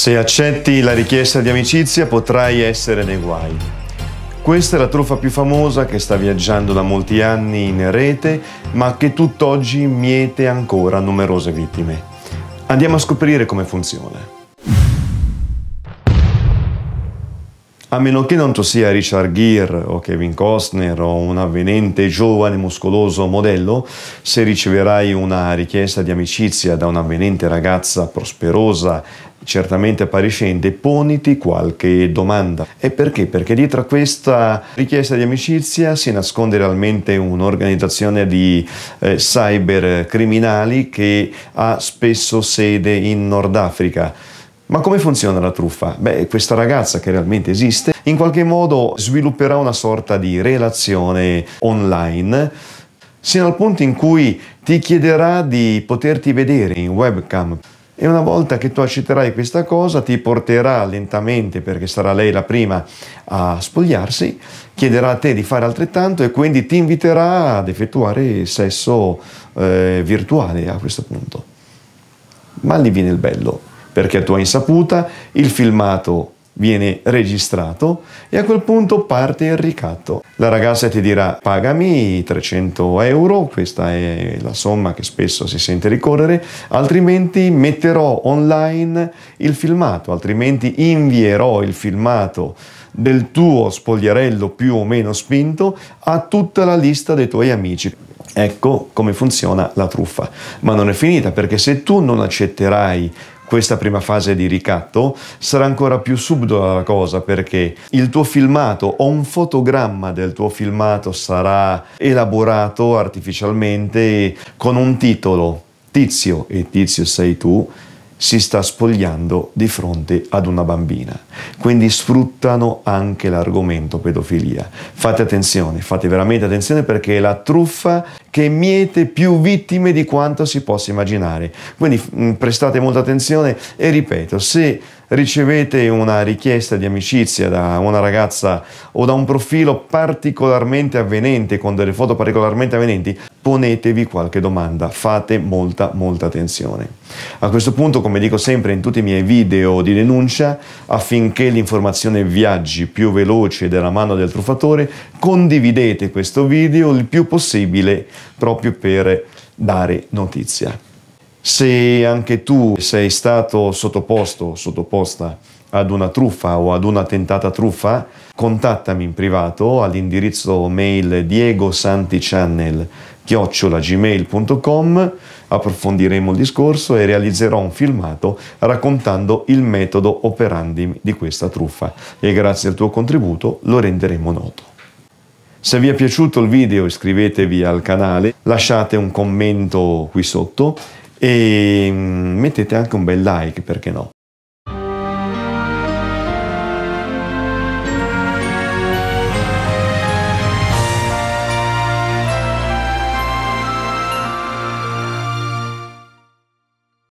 Se accetti la richiesta di amicizia potrai essere nei guai. Questa è la truffa più famosa che sta viaggiando da molti anni in rete, ma che tutt'oggi miete ancora numerose vittime. Andiamo a scoprire come funziona. A meno che non tu sia Richard Gere o Kevin Costner o un avvenente giovane muscoloso modello, se riceverai una richiesta di amicizia da un'avvenente ragazza prosperosa certamente appariscente, poniti qualche domanda. E perché? Perché dietro a questa richiesta di amicizia si nasconde realmente un'organizzazione di eh, cyber che ha spesso sede in Nord Africa. Ma come funziona la truffa? Beh, questa ragazza che realmente esiste, in qualche modo svilupperà una sorta di relazione online, sino al punto in cui ti chiederà di poterti vedere in webcam e una volta che tu accetterai questa cosa ti porterà lentamente, perché sarà lei la prima a spogliarsi, chiederà a te di fare altrettanto e quindi ti inviterà ad effettuare sesso eh, virtuale a questo punto. Ma lì viene il bello, perché a tua insaputa il filmato viene registrato e a quel punto parte il ricatto. La ragazza ti dirà pagami 300 euro, questa è la somma che spesso si sente ricorrere, altrimenti metterò online il filmato, altrimenti invierò il filmato del tuo spogliarello più o meno spinto a tutta la lista dei tuoi amici. Ecco come funziona la truffa. Ma non è finita perché se tu non accetterai questa prima fase di ricatto, sarà ancora più subdola la cosa perché il tuo filmato o un fotogramma del tuo filmato sarà elaborato artificialmente con un titolo Tizio e Tizio sei tu si sta spogliando di fronte ad una bambina. Quindi sfruttano anche l'argomento pedofilia. Fate attenzione, fate veramente attenzione perché è la truffa che miete più vittime di quanto si possa immaginare. Quindi mh, mm, prestate molta attenzione e ripeto, se ricevete una richiesta di amicizia da una ragazza o da un profilo particolarmente avvenente, con delle foto particolarmente avvenenti, ponetevi qualche domanda, fate molta molta attenzione. A questo punto, come dico sempre in tutti i miei video di denuncia, affinché l'informazione viaggi più veloce della mano del truffatore, condividete questo video il più possibile proprio per dare notizia. Se anche tu sei stato sottoposto, sottoposta ad una truffa o ad una tentata truffa, contattami in privato all'indirizzo mail diego chiocciolagmail.com, approfondiremo il discorso e realizzerò un filmato raccontando il metodo operandi di questa truffa e grazie al tuo contributo lo renderemo noto. Se vi è piaciuto il video iscrivetevi al canale, lasciate un commento qui sotto e mm, mettete anche un bel like perché no.